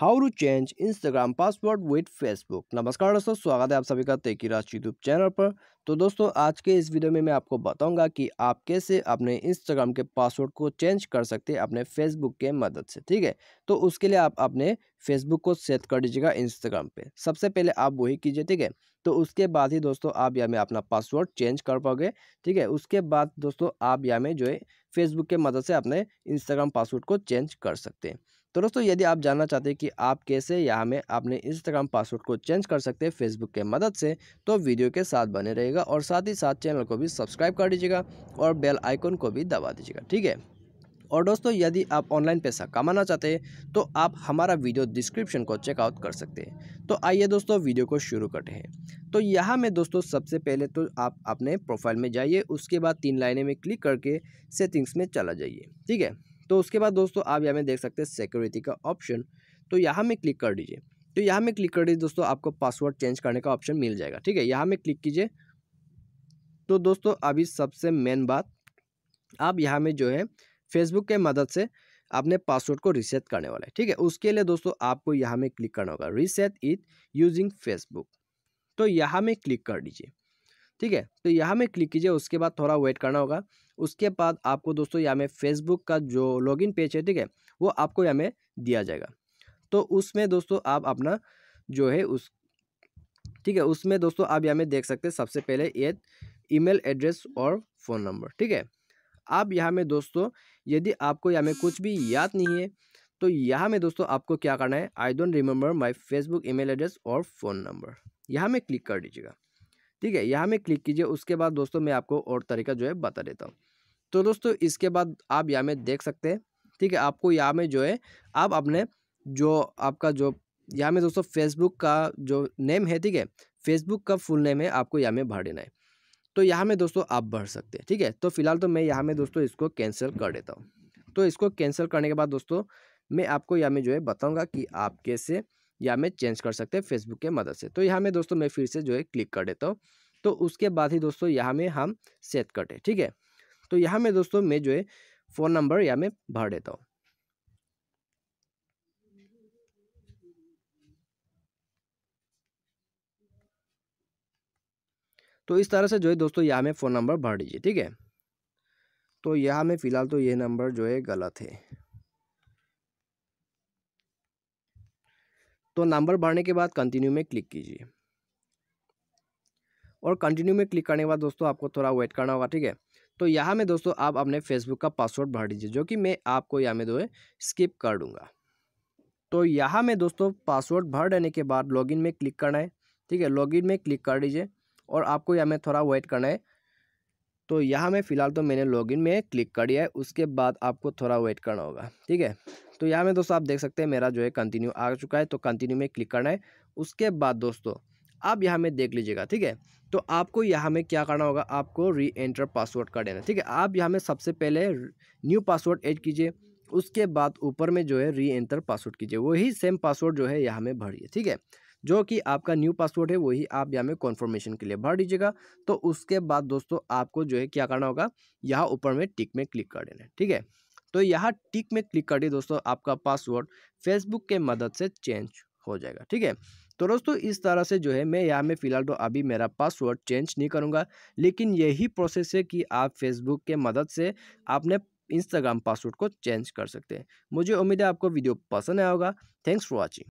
how to change Instagram password with Facebook नमस्कार दोस्तों स्वागत है आप सभी का तेकी राज यूट्यूब चैनल पर तो दोस्तों आज के इस वीडियो में मैं आपको बताऊंगा कि आप कैसे अपने इंस्टाग्राम के पासवर्ड को चेंज कर सकते हैं अपने फेसबुक के मदद से ठीक है तो उसके लिए आप अपने फेसबुक को सेट कर दीजिएगा इंस्टाग्राम पे सबसे पहले आप वही कीजिए ठीक है तो उसके बाद ही दोस्तों आप या में अपना पासवर्ड चेंज कर पाओगे ठीक है उसके बाद दोस्तों आप या में जो है फेसबुक के मदद से अपने इंस्टाग्राम पासवर्ड को चेंज कर सकते हैं तो दोस्तों यदि आप जानना चाहते हैं कि आप कैसे यहाँ में अपने इंस्टाग्राम पासवर्ड को चेंज कर सकते हैं फेसबुक के मदद से तो वीडियो के साथ बने रहेगा और साथ ही साथ चैनल को भी सब्सक्राइब कर दीजिएगा और बेल आइकन को भी दबा दीजिएगा ठीक है और दोस्तों यदि आप ऑनलाइन पैसा कमाना चाहते हैं तो आप हमारा वीडियो डिस्क्रिप्शन को चेकआउट कर सकते हैं तो आइए दोस्तों वीडियो को शुरू करते हैं तो यहाँ में दोस्तों सबसे पहले तो आप अपने प्रोफाइल में जाइए उसके बाद तीन लाइने में क्लिक करके सेटिंग्स में चला जाइए ठीक है तो उसके बाद दोस्तों आप यहाँ में देख सकते हैं सिक्योरिटी का ऑप्शन तो यहाँ में क्लिक कर दीजिए तो यहाँ में क्लिक कर दीजिए दोस्तों आपको पासवर्ड चेंज करने का ऑप्शन मिल जाएगा ठीक है यहाँ में क्लिक कीजिए तो दोस्तों अभी सबसे मेन बात आप यहाँ में जो है फेसबुक के मदद से आपने पासवर्ड को रीसेट करने वाला है ठीक है उसके लिए दोस्तों आपको यहाँ में क्लिक करना होगा रीसेट इथ यूजिंग फेसबुक तो यहाँ में क्लिक कर दीजिए ठीक है तो यहाँ में क्लिक कीजिए उसके बाद थोड़ा वेट करना होगा उसके बाद आपको दोस्तों यहाँ में फेसबुक का जो लॉगिन पेज है ठीक है वो आपको यहाँ में दिया जाएगा तो उसमें दोस्तों आप अपना जो है उस ठीक है उसमें दोस्तों आप यहाँ में देख सकते हैं सबसे पहले ये ईमेल एड्रेस और फ़ोन नंबर ठीक है आप यहाँ में दोस्तों यदि आपको यहाँ में कुछ भी याद नहीं है तो यहाँ में दोस्तों आपको क्या करना है I don't remember my Facebook email address और फ़ोन नंबर यहाँ में क्लिक कर दीजिएगा ठीक है यहाँ में क्लिक कीजिए उसके बाद दोस्तों मैं आपको और तरीका जो है बता देता हूँ तो दोस्तों इसके बाद आप यहाँ में देख सकते हैं ठीक है आपको यहाँ में जो है आप अपने जो आपका जो यहाँ में दोस्तों फेसबुक का जो नेम है ठीक है फेसबुक का फुल नेम है आपको यहाँ में भर देना है तो यहाँ में दोस्तों आप भर सकते हैं ठीक है तो फिलहाल तो मैं यहाँ में दोस्तों इसको कैंसिल कर देता हूँ तो इसको कैंसिल करने के बाद दोस्तों मैं आपको यहाँ में जो है बताऊँगा कि आप कैसे या मैं चेंज कर सकते हैं फेसबुक के मदद से तो यहाँ में दोस्तों मैं फिर से जो है क्लिक कर देता हूँ तो उसके बाद ही दोस्तों यहाँ में हम सेट करते ठीक है तो यहाँ में दोस्तों मैं जो है फ़ोन नंबर यहाँ में भर देता हूँ तो इस तरह से जो है दोस्तों यहाँ में फ़ोन नंबर भर दीजिए ठीक है तो यहाँ में फ़िलहाल तो ये नंबर जो है गलत है तो नंबर भरने के बाद कंटिन्यू में क्लिक कीजिए और कंटिन्यू में क्लिक करने के बाद दोस्तों आपको थोड़ा वेट करना होगा ठीक है तो यहाँ में दोस्तों आप अपने फेसबुक का पासवर्ड भर दीजिए जो कि मैं आपको यहाँ में दो है स्किप कर दूँगा तो यहाँ में दोस्तों पासवर्ड भर देने के बाद लॉगिन में क्लिक करना है ठीक है लॉगिन में क्लिक कर दीजिए और आपको यहाँ में थोड़ा वेट करना है तो यहाँ में फ़िलहाल तो मैंने लॉगिन में क्लिक कर दिया है उसके बाद आपको थोड़ा वेट करना होगा ठीक है तो यहाँ में दोस्तों आप देख सकते हैं मेरा जो है कंटिन्यू आ चुका है तो कंटिन्यू में क्लिक करना है उसके बाद दोस्तों आप यहाँ में देख लीजिएगा ठीक है तो आपको यहाँ में क्या करना होगा आपको री एंटर पासवर्ड कर देना ठीक है आप यहाँ में सबसे पहले न्यू पासवर्ड ऐड कीजिए उसके बाद ऊपर में जो है री एंटर पासवर्ड कीजिए वही सेम पासवर्ड जो है यहाँ में भरिए ठीक है जो कि आपका न्यू पासवर्ड है वही आप यहाँ में कॉन्फर्मेशन के लिए भर दीजिएगा तो उसके बाद दोस्तों आपको जो है क्या करना होगा यहाँ ऊपर में टिक में क्लिक कर देना ठीक है तो यहाँ टिक में क्लिक दिए दोस्तों आपका पासवर्ड फेसबुक के मदद से चेंज हो जाएगा ठीक है तो दोस्तों इस तरह से जो है मैं यहाँ में फ़िलहाल तो अभी मेरा पासवर्ड चेंज नहीं करूँगा लेकिन यही प्रोसेस है कि आप फेसबुक के मदद से आपने इंस्टाग्राम पासवर्ड को चेंज कर सकते हैं मुझे उम्मीद है आपको वीडियो पसंद आया होगा थैंक्स फॉर वॉचिंग